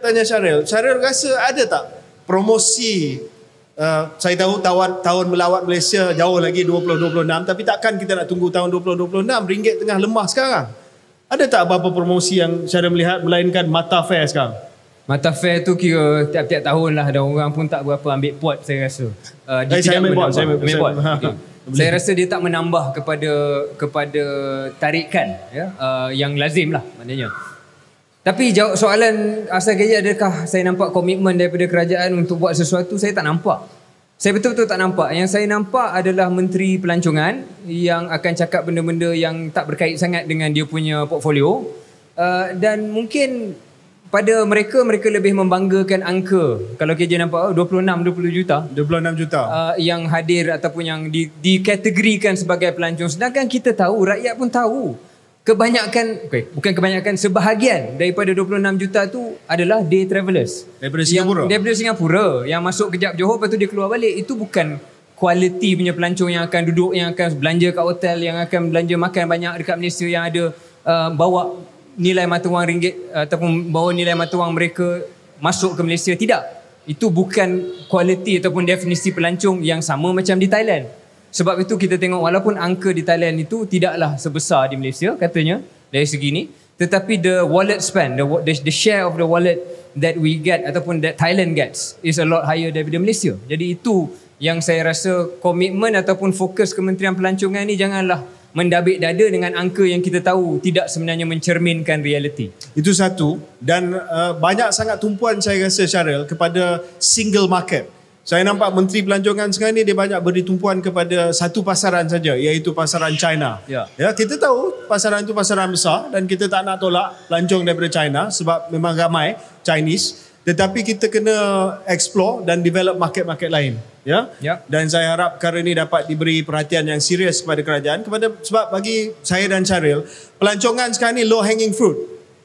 Tanya Syaril, Syaril rasa ada tak promosi uh, saya tahu tawar, tahun melawat Malaysia jauh lagi 2026 tapi takkan kita nak tunggu tahun 2026 ringgit tengah lemah sekarang. Ada tak apa-apa promosi yang Syaril melihat melainkan mata fair sekarang? Mata fair tu kira tiap-tiap tahun lah dan orang pun tak berapa ambil pot saya rasa. Uh, dia eh, saya ambil pot. Saya, Saya, okay. saya rasa dia tak menambah kepada kepada tarikan ya? uh, yang lazim lah maknanya. Tapi jawab soalan asal kerja adakah saya nampak komitmen daripada kerajaan untuk buat sesuatu, saya tak nampak. Saya betul-betul tak nampak. Yang saya nampak adalah menteri pelancongan yang akan cakap benda-benda yang tak berkait sangat dengan dia punya portfolio. Uh, dan mungkin pada mereka, mereka lebih membanggakan angka. Kalau KJ nampak, oh, 26-20 juta. 26 juta. Uh, yang hadir ataupun yang di, dikategorikan sebagai pelancong. Sedangkan kita tahu, rakyat pun tahu kebanyakan okay, bukan kebanyakan sebahagian daripada 26 juta tu adalah day travellers daripada Singapura yang, daripada Singapura yang masuk kejap Johor lepas tu dia keluar balik itu bukan kualiti punya pelancong yang akan duduk yang akan belanja kat hotel yang akan belanja makan banyak dekat Malaysia yang ada uh, bawa nilai mata wang ringgit ataupun bawa nilai mata wang mereka masuk ke Malaysia tidak itu bukan kualiti ataupun definisi pelancong yang sama macam di Thailand sebab itu kita tengok walaupun angka di Thailand itu tidaklah sebesar di Malaysia katanya dari segi ini tetapi the wallet spend the, the the share of the wallet that we get ataupun that Thailand gets is a lot higher daripada Malaysia. Jadi itu yang saya rasa komitmen ataupun fokus Kementerian Pelancongan ini janganlah mendabik dada dengan angka yang kita tahu tidak sebenarnya mencerminkan realiti. Itu satu dan uh, banyak sangat tumpuan saya rasa Syaril kepada single market. Saya nampak Menteri Pelancongan sekarang ini dia banyak beri tumpuan kepada satu pasaran saja iaitu pasaran China. Ya. ya, kita tahu pasaran itu pasaran besar dan kita tak nak tolak pelancong daripada China sebab memang ramai Chinese tetapi kita kena explore dan develop market-market lain. Ya. ya. Dan saya harap perkara ini dapat diberi perhatian yang serius kepada kerajaan kepada sebab bagi saya dan Charil pelancongan sekarang ini low hanging fruit.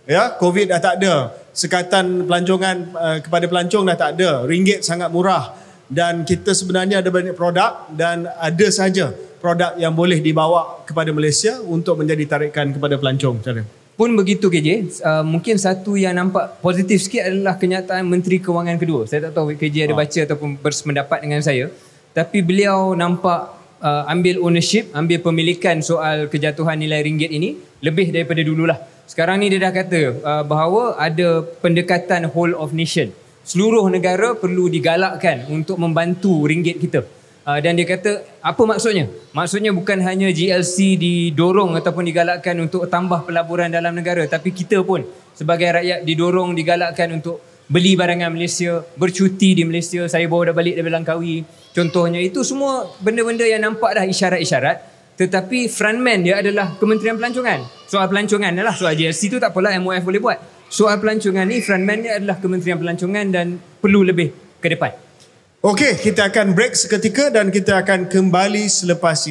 Ya, COVID dah tak ada. Sekatan pelancongan uh, kepada pelancong dah tak ada. Ringgit sangat murah dan kita sebenarnya ada banyak produk dan ada saja produk yang boleh dibawa kepada Malaysia untuk menjadi tarikan kepada pelancong cara pun begitu KJ uh, mungkin satu yang nampak positif sikit adalah kenyataan menteri kewangan kedua saya tak tahu KJ ada ah. baca ataupun bersependapat dengan saya tapi beliau nampak uh, ambil ownership ambil pemilikan soal kejatuhan nilai ringgit ini lebih daripada dululah sekarang ni dia dah kata uh, bahawa ada pendekatan whole of nation seluruh negara perlu digalakkan untuk membantu ringgit kita. Ah, dan dia kata, apa maksudnya? Maksudnya bukan hanya GLC didorong ataupun digalakkan untuk tambah pelaburan dalam negara. Tapi kita pun sebagai rakyat didorong, digalakkan untuk beli barangan Malaysia, bercuti di Malaysia. Saya baru dah balik dari Langkawi. Contohnya, itu semua benda-benda yang nampak dah isyarat-isyarat. Tetapi frontman dia adalah Kementerian Pelancongan. Soal pelancongan adalah soal GLC itu tak apalah MOF boleh buat soal pelancongan ni frontman-nya adalah Kementerian Pelancongan dan perlu lebih ke depan. Okey, kita akan break seketika dan kita akan kembali selepas ini.